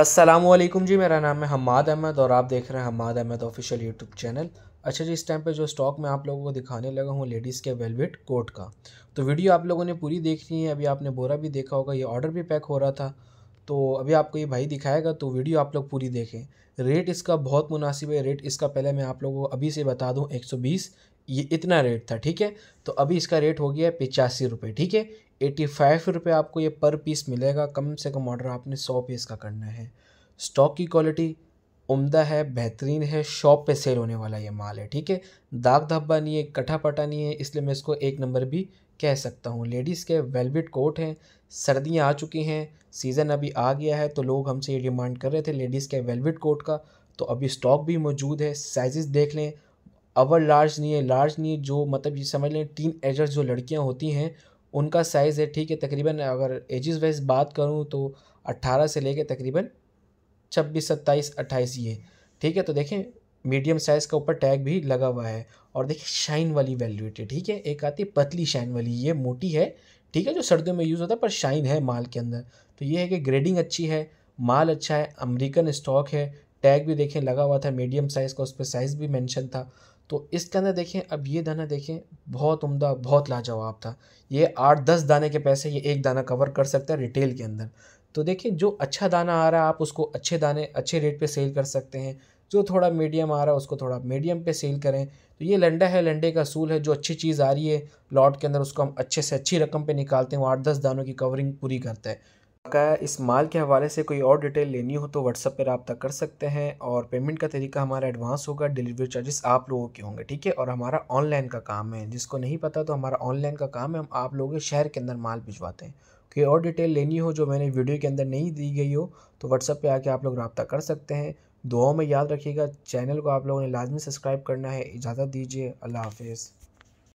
असलम जी मेरा नाम है हमाद अहमद और आप देख रहे हैं Hamad Ahmed official YouTube channel अच्छा जी इस टाइम पे जो स्टॉक मैं आप लोगों को दिखाने लगा हूँ लेडीज़ के वेलवेट कोट का तो वीडियो आप लोगों ने पूरी देखनी है अभी आपने बोरा भी देखा होगा ये ऑर्डर भी पैक हो रहा था तो अभी आपको ये भाई दिखाएगा तो वीडियो आप लोग पूरी देखें रेट इसका बहुत मुनासिब है रेट इसका पहले मैं आप लोगों को अभी से बता दूँ एक ये इतना रेट था ठीक है तो अभी इसका रेट हो गया है पिचासी रुपये ठीक है एटी फाइव रुपये आपको ये पर पीस मिलेगा कम से कम ऑर्डर आपने सौ पीस का करना है स्टॉक की क्वालिटी उम्दा है बेहतरीन है शॉप पे सेल होने वाला ये माल है ठीक है दाग धब्बा नहीं है कटा पटा नहीं है इसलिए मैं इसको एक नंबर भी कह सकता हूँ लेडीज़ के वेलवेट कोट हैं सर्दियाँ आ चुकी हैं सीज़न अभी आ गया है तो लोग हमसे ये डिमांड कर रहे थे लेडीज़ के वेलवेट कोट का तो अभी स्टॉक भी मौजूद है साइज़ देख लें अवर लार्ज नहीं है लार्ज नहीं है जो मतलब ये समझ लें टीन एजर्स जो लड़कियाँ होती हैं उनका साइज़ है ठीक है तकरीबन अगर एजेस वाइज बात करूँ तो अट्ठारह से लेके तकरीबन छब्बीस सत्ताईस अट्ठाईस ये ठीक है तो देखें मीडियम साइज़ का ऊपर टैग भी लगा हुआ है और देखिए शाइन वाली वैल्यूट है ठीक है एक आती है पतली शाइन वाली ये मोटी है ठीक है जो सर्दियों में यूज़ होता है पर शाइन है माल के अंदर तो ये है कि ग्रेडिंग अच्छी है माल अच्छा है अमेरिकन स्टॉक है टैग भी देखें लगा हुआ था मीडियम साइज़ का उस पर साइज़ भी मैंशन था तो इसके अंदर देखें अब ये दाना देखें बहुत उम्दा बहुत लाजवाब था ये आठ दस दाने के पैसे ये एक दाना कवर कर सकता है रिटेल के अंदर तो देखिए जो अच्छा दाना आ रहा है आप उसको अच्छे दाने अच्छे रेट पे सेल कर सकते हैं जो थोड़ा मीडियम आ रहा है उसको थोड़ा मीडियम पे सेल करें तो ये लंडा है लंडे का असूल है जो अच्छी चीज़ आ रही है लॉट के अंदर उसको हम अच्छे से अच्छी रकम पे निकालते हैं वो आठ दस दानों की कवरिंग पूरी करता है बकाया इस माल के हवाले से कोई और डिटेल लेनी हो तो व्हाट्सअप पर रबता कर सकते हैं और पेमेंट का तरीका हमारा एडवांस होगा डिलीवरी चार्जेस आप लोगों के होंगे ठीक है और हमारा ऑनलाइन का काम है जिसको नहीं पता तो हमारा ऑनलाइन का काम है हम आप लोगों के शहर के अंदर माल भिजवाते हैं कोई और डिटेल लेनी हो जो मैंने वीडियो के अंदर नहीं दी गई हो तो व्हाट्सअप पर आके आप लोग रबता कर सकते हैं दुआओं में याद रखिएगा चैनल को आप लोगों ने लाजमी सब्सक्राइब करना है इजाज़त दीजिए अल्लाह हाफिज़